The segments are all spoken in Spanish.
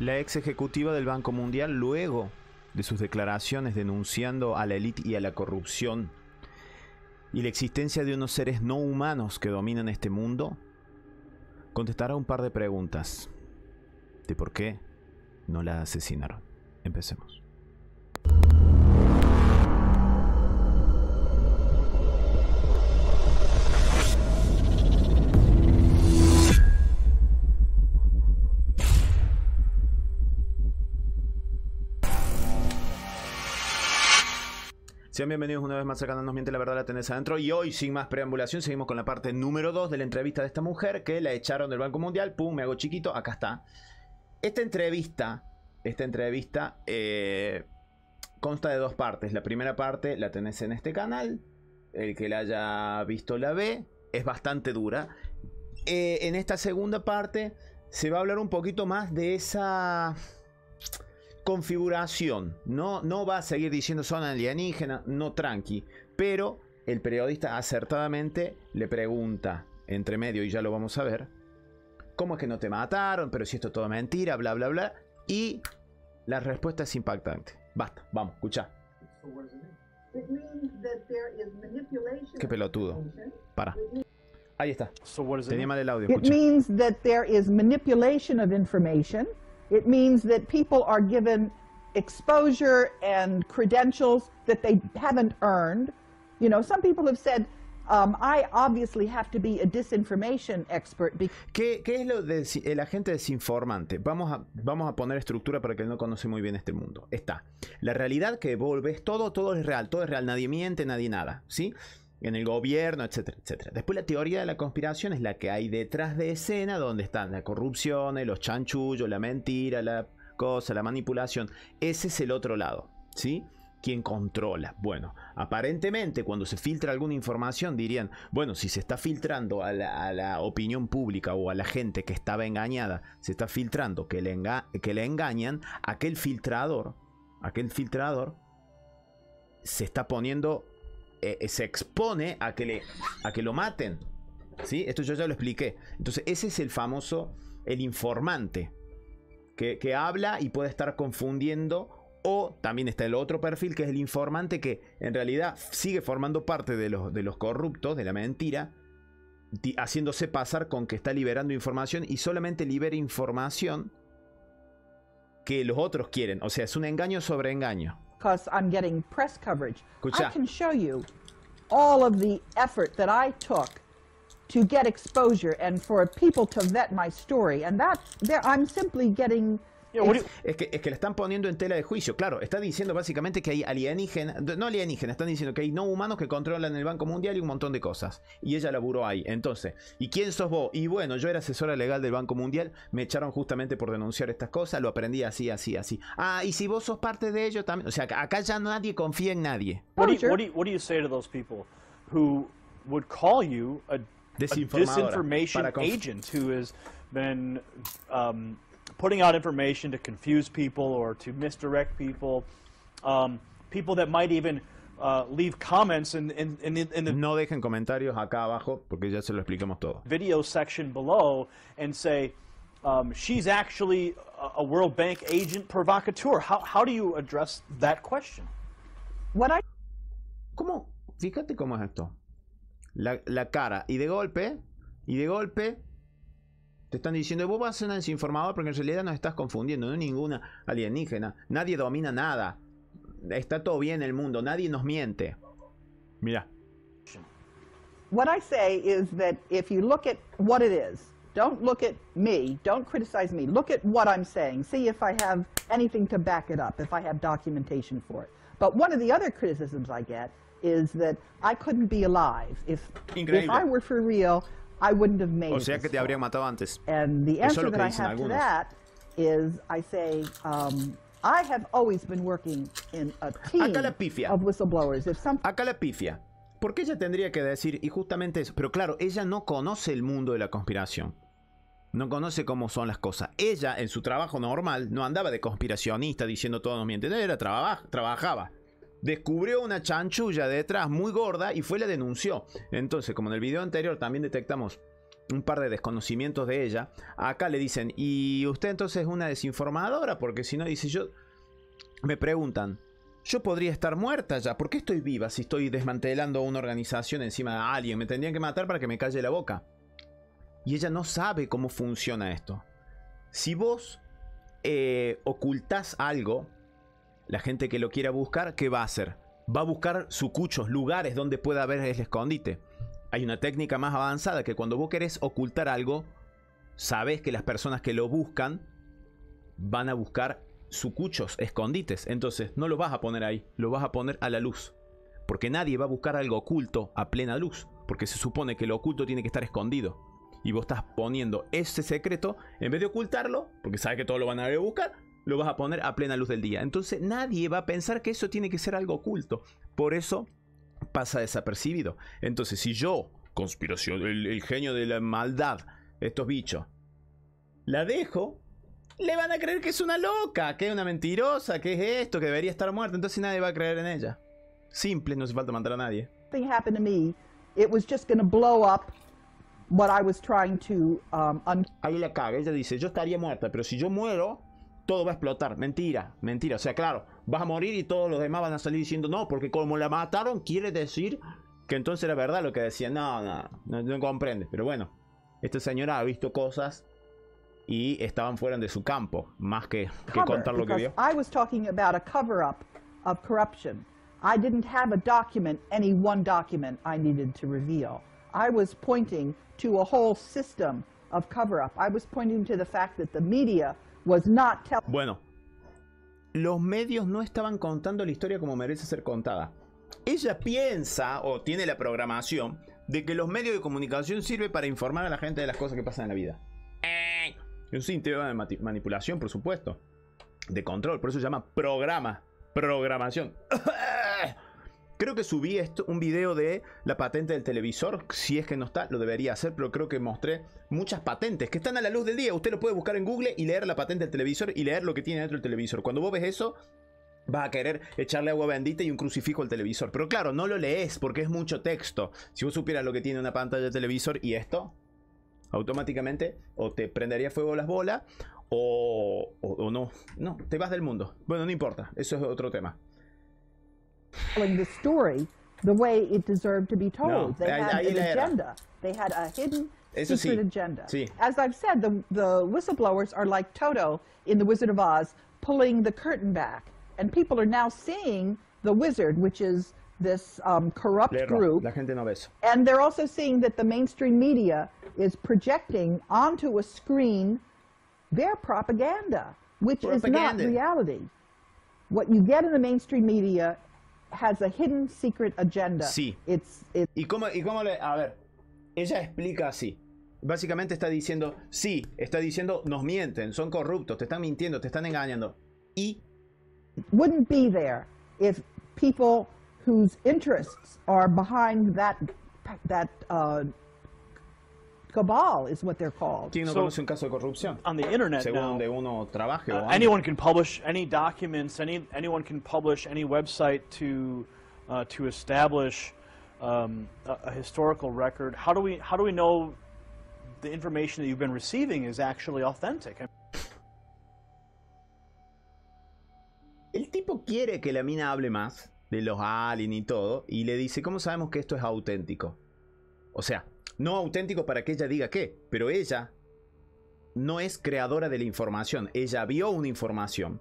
La ex ejecutiva del Banco Mundial, luego de sus declaraciones denunciando a la élite y a la corrupción y la existencia de unos seres no humanos que dominan este mundo, contestará un par de preguntas de por qué no la asesinaron. Empecemos. Sean bienvenidos una vez más acá, no nos miente la verdad, la tenés adentro. Y hoy, sin más preambulación, seguimos con la parte número 2 de la entrevista de esta mujer que la echaron del Banco Mundial. Pum, me hago chiquito, acá está. Esta entrevista, esta entrevista eh, consta de dos partes. La primera parte la tenés en este canal. El que la haya visto la ve. Es bastante dura. Eh, en esta segunda parte se va a hablar un poquito más de esa configuración. No, no va a seguir diciendo son alienígenas, no tranqui. Pero el periodista acertadamente le pregunta, entre medio, y ya lo vamos a ver, ¿cómo es que no te mataron? Pero si esto es mentira, bla, bla, bla. Y la respuesta es impactante. Basta, vamos, escucha. Qué pelotudo. Para. Ahí está. Tenía mal el audio. It means that there is manipulation of information. It means that people are given exposure and credentials that they haven't earned. You know, some people have said, um, I obviously have to be a disinformation expert. ¿Qué, ¿Qué, es lo del de, agente desinformante? Vamos a, vamos a poner estructura para que no conoce muy bien este mundo. Está la realidad que devolves, todo, todo es real, todo es real, nadie miente, nadie nada, ¿sí? sí en el gobierno, etcétera, etcétera. Después la teoría de la conspiración es la que hay detrás de escena, donde están la corrupción, eh, los chanchullos, la mentira, la cosa, la manipulación. Ese es el otro lado, ¿sí? ¿Quién controla? Bueno, aparentemente cuando se filtra alguna información dirían, bueno, si se está filtrando a la, opinión pública o a la gente que estaba engañada, se está filtrando que le, que le engañan, aquel filtrador, aquel filtrador se está poniendo eh, eh, se expone a que, le, a que lo maten. ¿Sí? Esto yo ya lo expliqué. Entonces, ese es el famoso, el informante, que, habla y puede estar confundiendo. O también está el otro perfil, que es el informante, que en realidad sigue formando parte de los, de los corruptos, de la mentira, haciéndose pasar con que está liberando información y solamente libera información que los otros quieren. O sea, es un engaño sobre engaño. because I'm getting press coverage. I can show you all of the effort that I took to get exposure and for people to vet my story. And that, there, I'm simply getting Es, que, es la están poniendo en tela de juicio, claro. Está diciendo básicamente que hay alienígenas, no alienígenas, están diciendo que hay no humanos que controlan el Banco Mundial y un montón de cosas. Y ella laburó ahí. Entonces, ¿y quién sos vos? Y bueno, yo era asesora legal del Banco Mundial, me echaron justamente por denunciar estas cosas, lo aprendí así, así, así. Ah, y si vos sos parte de ello también. O sea, acá ya nadie confía en nadie. ¿qué putting out information to confuse people or to misdirect people, um, people that might even uh, leave comments in, in, in, the, in, the, No dejen comentarios acá abajo porque ya se lo explicamos todo. Video section below and say, um, she's actually a, World Bank agent provocateur. How, how do you address that question? What I... ¿Cómo? Fíjate cómo es esto. La, la cara. Y de golpe, y de golpe Te están diciendo, vos vas a ser un desinformador porque en realidad nos estás confundiendo. No hay ninguna alienígena. Nadie domina nada. Está todo bien el mundo. Nadie nos miente. Mira. What I say is that if you look at what it is, don't look at me, don't criticize me. Look at what I'm saying. See if I have anything to back it up, if I have documentation for it. But one of the other criticisms I get is that I couldn't be alive. if I were for real, o sea que te habría matado antes. Eso lo que dicen algunos. Um, a team Acá la pifia. of whistleblowers. Acá la pifia. Porque ella tendría que decir, y justamente eso, pero claro, ella no conoce el mundo de la conspiración. No conoce cómo son las cosas. Ella, en su trabajo normal, no andaba de conspiracionista diciendo todos nos mienten. No era, traba, trabajaba descubrió una chanchulla detrás muy gorda y fue la denunció. Entonces, como en el video anterior también detectamos un par de desconocimientos de ella, acá le dicen, y usted entonces es una desinformadora, porque si no, dice yo, me preguntan, yo podría estar muerta ya, ¿por qué estoy viva si estoy desmantelando una organización encima de alguien? Me tendrían que matar para que me calle la boca. Y ella no sabe cómo funciona esto. Si vos eh, ocultás algo, la gente que lo quiera buscar, ¿qué va a hacer? Va a buscar sucuchos, lugares donde pueda haber el escondite. Hay una técnica más avanzada que cuando vos querés ocultar algo, sabes que las personas que lo buscan van a buscar sucuchos, escondites. Entonces, no lo vas a poner ahí, lo vas a poner a la luz. Porque nadie va a buscar algo oculto a plena luz. Porque se supone que lo oculto tiene que estar escondido. Y vos estás poniendo ese secreto, en vez de ocultarlo, porque sabes que todos lo van a, ir a buscar, lo vas a poner a plena luz del día. Entonces nadie va a pensar que eso tiene que ser algo oculto. Por eso pasa desapercibido. Entonces si yo, conspiración, el, genio de la maldad, estos bichos, la dejo, le van a creer que es una loca, que es una mentirosa, que es esto, que debería estar muerta. Entonces nadie va a creer en ella. Simple, no hace falta mandar a nadie. Ahí la caga. Ella dice, yo estaría muerta, pero si yo muero, todo va a explotar. Mentira, mentira. O sea, claro, vas a morir y todos los demás van a salir diciendo no, porque como la mataron, quiere decir que entonces era verdad lo que decían. No, no, no, no comprendes. Pero bueno, esta señora ha visto cosas y estaban fuera de su campo, más que, que contar lo que vio. I was talking about a cover up of corruption. I didn't have a document, any one document I needed to reveal. I was pointing to a whole system of cover up. I was pointing to the fact that the media bueno, los medios no estaban contando la historia como merece ser contada. Ella piensa o tiene la programación de que los medios de comunicación sirven para informar a la gente de las cosas que pasan en la vida. Es eh. un sistema de manipulación, por supuesto, de control, por eso se llama programa, programación. Creo que subí esto, un video de la patente del televisor. Si es que no está, lo debería hacer, pero creo que mostré muchas patentes que están a la luz del día. Usted lo puede buscar en Google y leer la patente del televisor y leer lo que tiene dentro del televisor. Cuando vos ves eso, vas a querer echarle agua bendita y un crucifijo al televisor. Pero claro, no lo lees porque es mucho texto. Si vos supieras lo que tiene una pantalla de televisor y esto, automáticamente o te prendería fuego las bolas o, o no. No, te vas del mundo. Bueno, no importa, eso es otro tema. telling the story the way it deserved to be told. No, they had an agenda. They had a hidden Eso secret sí. agenda. Sí. As I've said, the, the whistleblowers are like Toto in The Wizard of Oz, pulling the curtain back. And people are now seeing the wizard, which is this um, corrupt group. La gente no ve eso. And they're also seeing that the mainstream media is projecting onto a screen their propaganda, which propaganda. is not reality. What you get in the mainstream media has a hidden secret agenda. Sí. It's, it's... ¿Y, cómo, ¿Y cómo le.? A ver, ella explica así. Básicamente está diciendo, sí, está diciendo, nos mienten, son corruptos, te están mintiendo, te están engañando. Y. Wouldn't be there if people whose interests are behind that, that uh, cabal is what they're called. ¿Quién no so, conoce un caso de corrupción? On the internet Según now, donde uno trabaje uh, anyone can publish any documents, any anyone can publish any website to uh, to establish um, a, a, historical record. How do we how do we know the information that you've been receiving is actually authentic? El tipo quiere que la mina hable más de los aliens y todo, y le dice, ¿cómo sabemos que esto es auténtico? O sea, no auténtico para que ella diga qué, pero ella no es creadora de la información, ella vio una información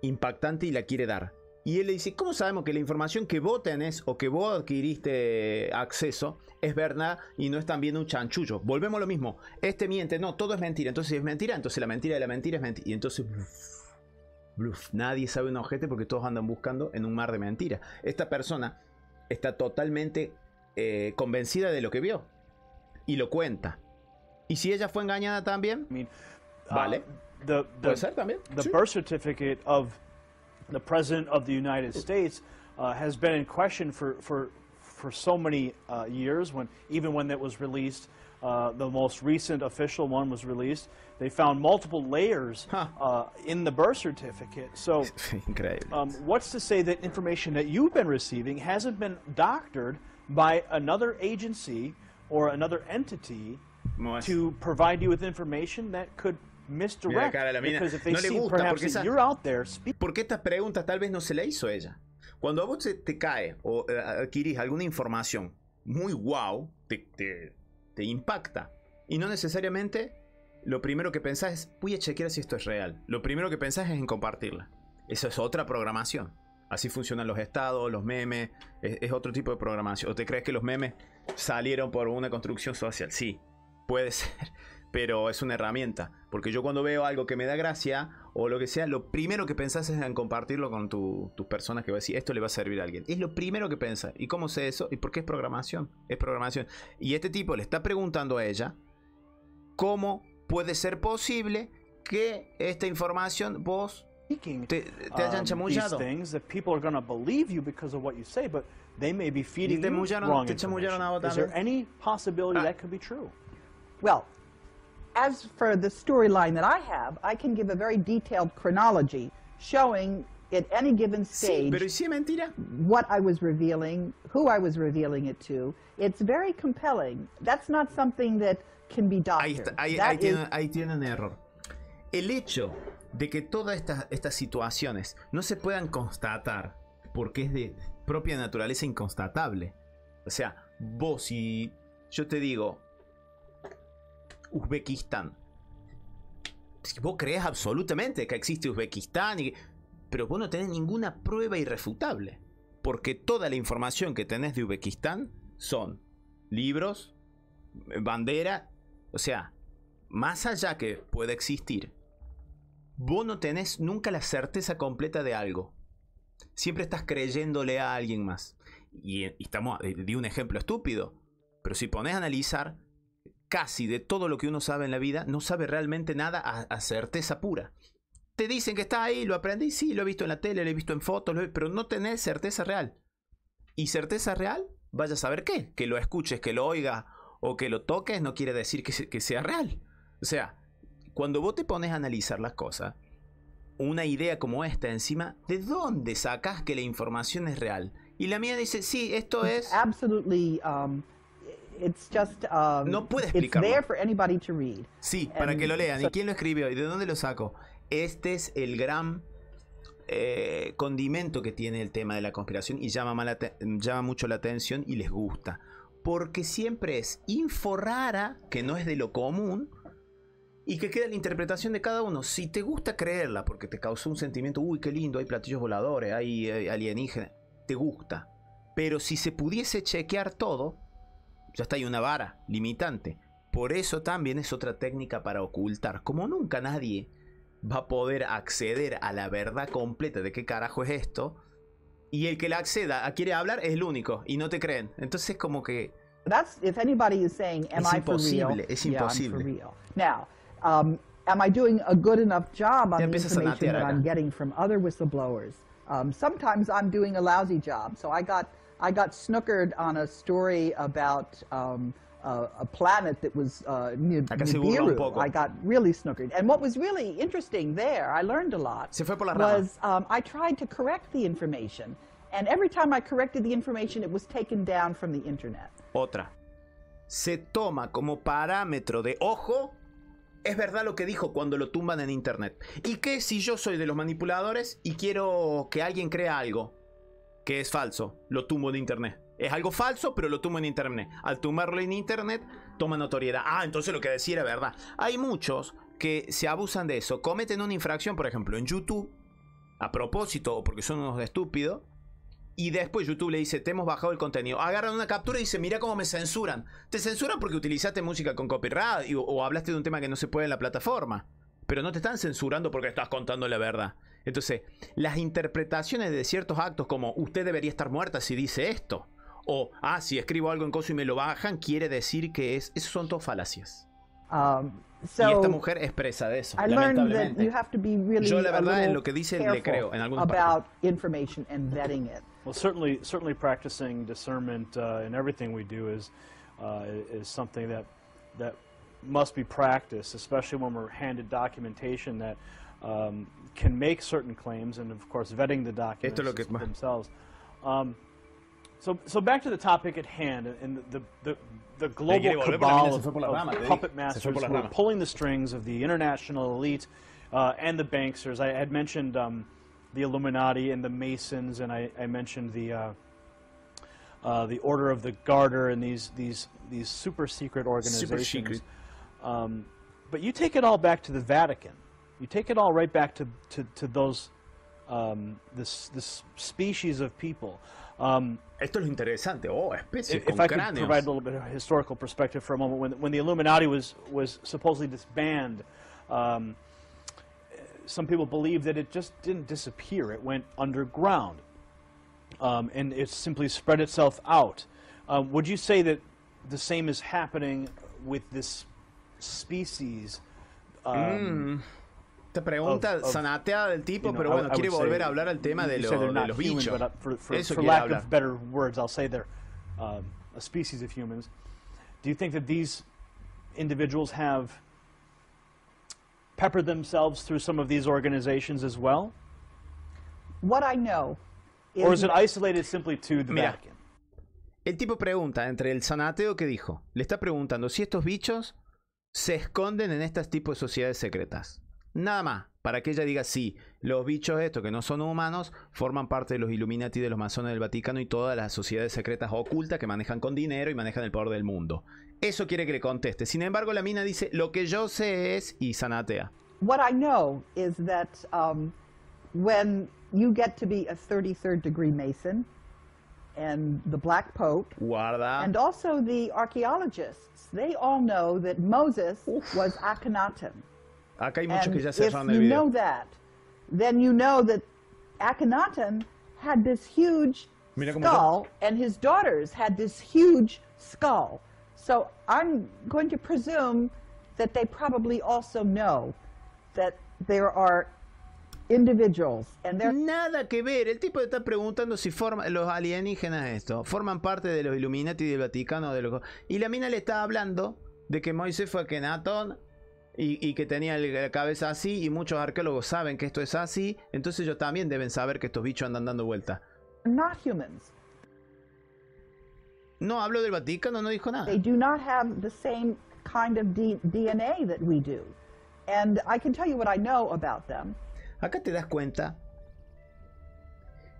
impactante y la quiere dar. Y él le dice, ¿cómo sabemos que la información que vos tenés o que vos adquiriste acceso es verdad y no es también un chanchullo? Volvemos a lo mismo, este miente, no, todo es mentira, entonces es mentira, entonces la mentira de la mentira es mentira. Y entonces, nadie sabe un objeto porque todos andan buscando en un mar de mentiras. Esta persona está totalmente eh, convencida de lo que vio y lo cuenta. ¿Y si ella fue engañada también? I mean, uh, vale. the, the, Puede ser también. The sí. birth certificate of the president of the United States uh, has been in question for, for, for so many uh, years, when, even when it was released. Uh, the most recent official one was released. They found multiple layers huh. uh, in the birth certificate. So, um, what's to say that information that you've been receiving hasn't been doctored by another agency or another entity to provide you with information that could misdirect. La because if they no see perhaps you're out there Porque esta pregunta tal vez no se le hizo ella. Cuando a vos te, cae o eh, adquirís alguna información muy wow, te, te, te impacta. Y no necesariamente lo primero que pensás es, voy a chequear si esto es real. Lo primero que pensás es en compartirla. Eso es otra programación. Así funcionan los estados, los memes. Es, otro tipo de programación. ¿O te crees que los memes salieron por una construcción social? Sí, puede ser. Pero es una herramienta. Porque yo cuando veo algo que me da gracia o lo que sea, lo primero que pensás es en compartirlo con tus personas que va a decir, esto le va a servir a alguien. Es lo primero que pensás. ¿Y cómo sé eso? ¿Y por qué es programación? Es programación. Y este tipo le está preguntando a ella cómo puede ser posible que esta información vos speaking um, These things that people are going to believe you because of what you say, but they may be feeding te you wrong information. Is there ¿eh? any possibility uh, that could be true? Well, as for the storyline that I have, I can give a very detailed chronology showing at any given stage sí, what I was revealing, who I was revealing it to. It's very compelling. That's not something that can be doctored. Ahí, ahí, ahí, tiene, ahí tienen error. El hecho de que todas estas, estas situaciones no se puedan constatar, porque es de propia naturaleza inconstatable. O sea, vos y yo te digo, Uzbekistán, vos crees absolutamente que existe Uzbekistán, y, pero vos no tenés ninguna prueba irrefutable, porque toda la información que tenés de Uzbekistán son libros, eh, bandera, o sea, más allá que pueda existir vos no tenés nunca la certeza completa de algo. Siempre estás creyéndole a alguien más. Y, eh, estamos, eh, di un ejemplo estúpido, pero si pones a analizar, casi de todo lo que uno sabe en la vida, no sabe realmente nada a, certeza pura. Te dicen que está ahí, lo aprendí, sí, lo he visto en la tele, lo he visto en fotos, pero no tenés certeza real. Y certeza real, vaya a saber qué. Que lo escuches, que lo oigas o que lo toques, no quiere decir que sea real. O sea, cuando vos te pones a analizar las cosas, una idea como esta encima, ¿de dónde sacas que la información es real? Y la mía dice, sí, esto es... Absolutely, um, it's just, um, no puede explicarlo. Sí, para que lo lean. ¿Y quién lo escribió? ¿Y de dónde lo saco? Este es el gran eh, condimento que tiene el tema de la conspiración y llama, llama mucho la atención y les gusta. Porque siempre es info rara, que no es de lo común, y que queda la interpretación de cada uno. Si te gusta creerla porque te causó un sentimiento, uy, qué lindo, hay platillos voladores, hay, alienígenas, te gusta. Pero si se pudiese chequear todo, ya está, ahí una vara limitante. Por eso también es otra técnica para ocultar. Como nunca nadie va a poder acceder a la verdad completa de qué carajo es esto, y el que la acceda a quiere hablar es el único, y no te creen. Entonces es como que... es imposible, es imposible. Um, am I doing a good enough job on the information that I'm getting from other whistleblowers? Um, sometimes I'm doing a lousy job. So I got I got snookered on a story about um, a, a, planet that was uh, near Nibiru. I got really snookered. And what was really interesting there, I learned a lot, was um, I tried to correct the information. And every time I corrected the information, it was taken down from the internet. Otra. Se toma como parámetro de ojo es verdad lo que dijo cuando lo tumban en internet. ¿Y qué si yo soy de los manipuladores y quiero que alguien crea algo que es falso? Lo tumbo en internet. Es algo falso, pero lo tumbo en internet. Al tumbarlo en internet, toma notoriedad. Ah, entonces lo que decía era verdad. Hay muchos que se abusan de eso. Cometen una infracción, por ejemplo, en YouTube, a propósito o porque son unos estúpidos, y después YouTube le dice, te hemos bajado el contenido. Agarran una captura y dice, mira cómo me censuran. Te censuran porque utilizaste música con copyright o, hablaste de un tema que no se puede en la plataforma. Pero no te están censurando porque estás contando la verdad. Entonces, las interpretaciones de ciertos actos como usted debería estar muerta si dice esto. O, ah, si escribo algo en coso y me lo bajan, quiere decir que es... Esas son todas falacias. Um, y esta mujer expresa de eso, lamentablemente. Yo la verdad en lo que dice le creo, en Well, certainly, certainly practicing discernment uh, in everything we do is uh, is something that that must be practiced, especially when we're handed documentation that um, can make certain claims, and of course, vetting the documents themselves. Um, so, so back to the topic at hand, and the the, the global cabal of, of puppet masters who are pulling the strings of the international elite uh, and the banksters. I had mentioned. Um, the Illuminati and the Masons, and I, I mentioned the uh, uh, the Order of the Garter and these these these super secret organizations. Super secret. Um, but you take it all back to the Vatican. You take it all right back to to, to those um, this this species of people. Um, Esto es interesante. Oh, especies if, con if I cráneos. could provide a little bit of historical perspective for a moment, when when the Illuminati was was supposedly disbanded. Um, some people believe that it just didn't disappear. It went underground, um, and it simply spread itself out. Um, would you say that the same is happening with this species? Um, mm. pregunta of, of, del tipo, you know, pero bueno, I, I quiere volver say, a hablar al tema de, lo, de los bichos. Uh, for, for, Eso for lack of better words, I'll say they're um, a species of humans. Do you think that these individuals have pepper themselves through some of these organizations as well? What I know is or is it isolated simply to the Vatican? El tipo pregunta entre el sanateo que dijo, le está preguntando si estos bichos se esconden en este tipo de sociedades secretas. Nada más para que ella diga, sí, los bichos estos que no son humanos forman parte de los Illuminati, de los masones del Vaticano y todas las sociedades secretas ocultas que manejan con dinero y manejan el poder del mundo. Eso quiere que le conteste. Sin embargo, la mina dice, lo que yo sé es y zanatea. What I know is that um, when you get to be a 33rd degree Mason and the Black Pope and also the archaeologists, they all know that Moses was Akhenaten. Acá hay mucho que ya cerraron el video. If you know that, then you know that Akhenaten had this huge skull and his daughters had this huge skull. So I'm going to presume that they probably also know that there are individuals and there Nada que ver, el tipo está preguntando si forman los alienígenas esto, forman parte de los Illuminati del Vaticano de los, y la mina le está hablando de que Moisés fue Akhenaton y, que tenía la cabeza así y muchos arqueólogos saben que esto es así, entonces ellos también deben saber que estos bichos andan dando vuelta. No hablo del Vaticano, no dijo nada. Acá te das cuenta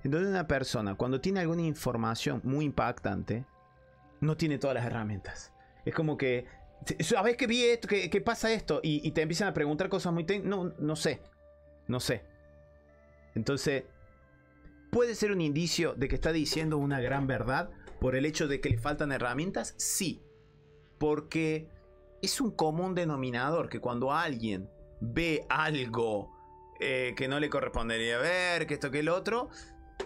entonces una persona cuando tiene alguna información muy impactante no tiene todas las herramientas. Es como que ¿Sabes que vi esto? ¿Qué, pasa esto? Y, te empiezan a preguntar cosas muy... No, no sé. No sé. Entonces, ¿puede ser un indicio de que está diciendo una gran verdad por el hecho de que le faltan herramientas? Sí. Porque es un común denominador que cuando alguien ve algo eh, que no le correspondería ver, que esto, que el otro,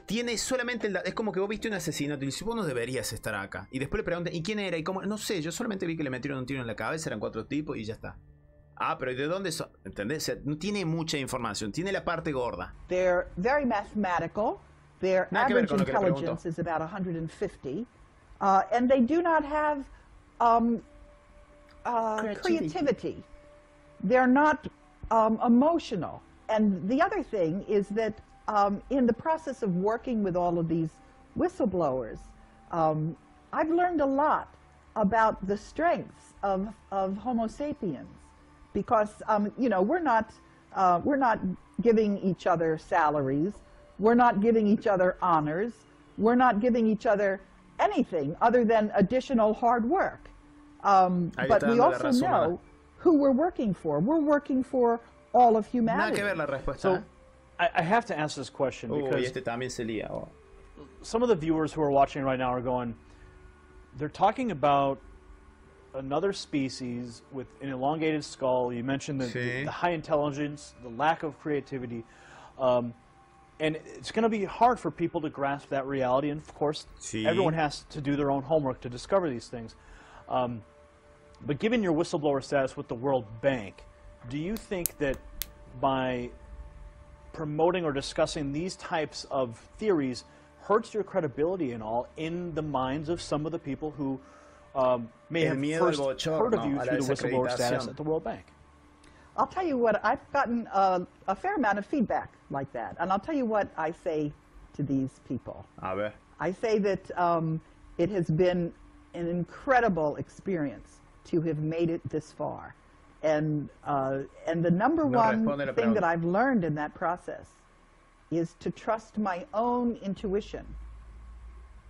tiene solamente el Es como que vos viste un asesinato y dices, vos no deberías estar acá. Y después le preguntan, ¿y quién era? ¿Y cómo? No sé, yo solamente vi que le metieron un tiro en la cabeza, eran cuatro tipos y ya está. Ah, pero ¿y de dónde son? ¿Entendés? O sea, no tiene mucha información, tiene la parte gorda. They're very mathematical. Their Nada average intelligence is about 150. Uh, and they do not have um, uh, creativity. creativity. They're not um, emotional. And the other thing is that um, in the process of working with all of these whistleblowers, um, I've learned a lot about the strengths of, of Homo sapiens because, um, you know, we're not, uh, we're not giving each other salaries. We're not giving each other honors. We're not giving each other anything other than additional hard work. Um, but we also know who we're working for. We're working for all of humanity. que ver la respuesta. So, ¿eh? I, I have to ask this question oh, because oh. some of the viewers who are watching right now are going, they're talking about another species with an elongated skull. You mentioned the, Sí. the, the high intelligence, the lack of creativity. Um, and it's going to be hard for people to grasp that reality. And of course, Sí. everyone has to do their own homework to discover these things. Um, but given your whistleblower status with the World Bank, do you think that by promoting or discussing these types of theories hurts your credibility and all in the minds of some of the people who um, may have first heard of you through the whistleblower status at the World Bank. I'll tell you what, I've gotten a fair amount of feedback like that. And I'll tell you what I say to these people. I say that um, it has been an incredible experience to have made it this far. And, uh, and the number no one thing that I've learned in that process is to trust my own intuition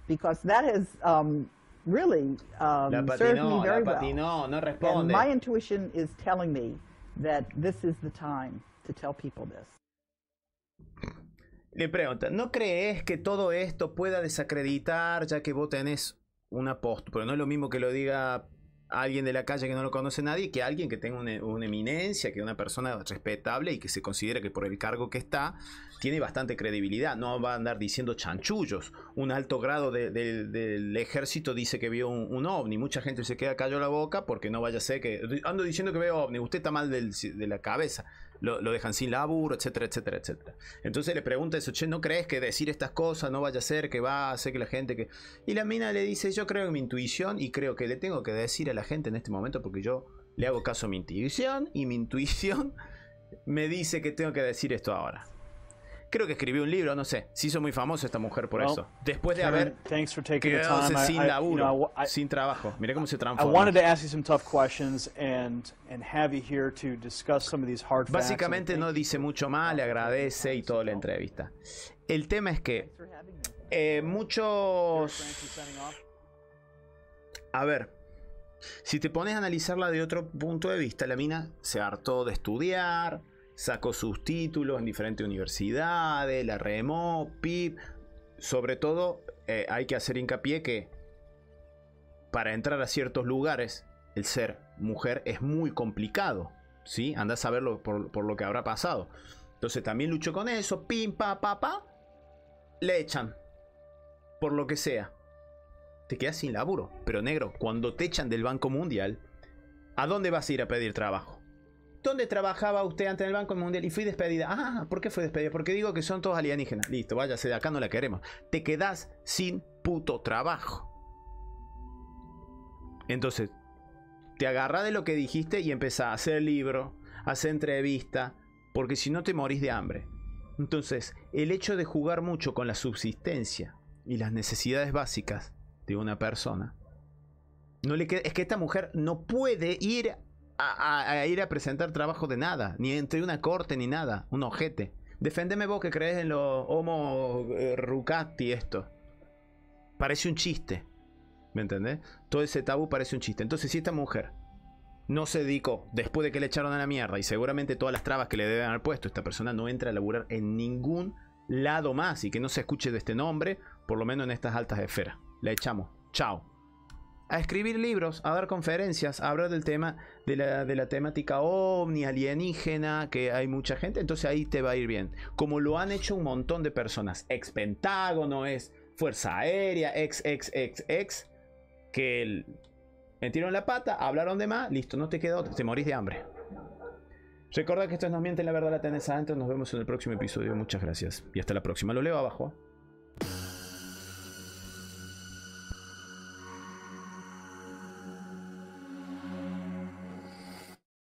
because that has um, really um, served me very well. No and my intuition is telling me that this is the time to tell people this. Le pregunta, ¿no crees que todo esto pueda desacreditar ya que vos tenés una post? Pero no es lo mismo que lo diga alguien de la calle que no lo conoce nadie que alguien que tenga una, una eminencia, que una persona respetable y que se considera que por el cargo que está, tiene bastante credibilidad, no va a andar diciendo chanchullos. Un alto grado del ejército dice que vio un, ovni, mucha gente se queda callado la boca porque no vaya a ser que... Ando diciendo que veo ovni, usted está mal de la cabeza, lo, dejan sin laburo, etcétera, etcétera, etcétera. Entonces le pregunta eso, che, ¿no crees que decir estas cosas no vaya a ser que va a hacer que la gente que... Y la mina le dice, yo creo en mi intuición y creo que le tengo que decir a la gente en este momento porque yo le hago caso a mi intuición y mi intuición me dice que tengo que decir esto ahora. Creo que escribió un libro, no sé. Se hizo muy famosa esta mujer por eso. Después de haber quedado sin laburo, sin trabajo. Mira cómo se transforma. Básicamente no dice mucho más, le agradece y toda la entrevista. El tema es que eh, muchos... A ver, si te pones a analizarla de otro punto de vista, la mina se hartó de estudiar, sacó sus títulos en diferentes universidades, la remo PIB. Sobre todo eh, hay que hacer hincapié que para entrar a ciertos lugares el ser mujer es muy complicado. ¿sí? Anda a saberlo por, por lo que habrá pasado. Entonces también luchó con eso, pim, pa, pa, pa. Le echan. Por lo que sea. Te quedas sin laburo. Pero negro, cuando te echan del Banco Mundial, ¿a dónde vas a ir a pedir trabajo? ¿Dónde trabajaba usted antes en el Banco Mundial? Y fui despedida. Ah, ¿por qué fue despedida? Porque digo que son todos alienígenas. Listo, váyase de acá, no la queremos. Te quedás sin puto trabajo. Entonces, te agarra de lo que dijiste y empieza a hacer libro, a hacer entrevista, porque si no te morís de hambre. Entonces, el hecho de jugar mucho con la subsistencia y las necesidades básicas de una persona, no le es que esta mujer no puede ir a, ir a presentar trabajo de nada, ni entre una corte ni nada, un ojete. Deféndeme vos que crees en los homo eh, rucati esto. Parece un chiste. ¿Me entendés? Todo ese tabú parece un chiste. Entonces, si esta mujer no se dedicó después de que le echaron a la mierda y seguramente todas las trabas que le deben haber puesto, esta persona no entra a laburar en ningún lado más y que no se escuche de este nombre, por lo menos en estas altas esferas. La echamos. Chao a escribir libros, a dar conferencias, a hablar del tema, de la, temática ovni, alienígena, que hay mucha gente, entonces ahí te va a ir bien. Como lo han hecho un montón de personas, ex Pentágono, es Fuerza Aérea, ex, ex, ex, ex, que el, metieron la pata, hablaron de más, listo, no te queda otra, te morís de hambre. Recuerda que esto es no Mienten, la verdad la tenés adentro, nos vemos en el próximo episodio, muchas gracias. Y hasta la próxima, lo leo abajo. ¿eh?